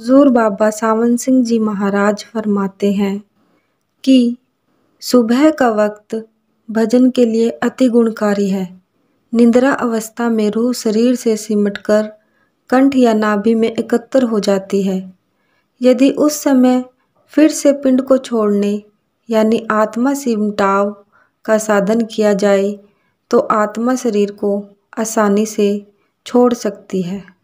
हजूर बाबा सावन सिंह जी महाराज फरमाते हैं कि सुबह का वक्त भजन के लिए अति गुणकारी है निंद्रा अवस्था में रूह शरीर से सिमटकर कंठ या नाभि में एकत्र हो जाती है यदि उस समय फिर से पिंड को छोड़ने यानी आत्मा सिमटाव का साधन किया जाए तो आत्मा शरीर को आसानी से छोड़ सकती है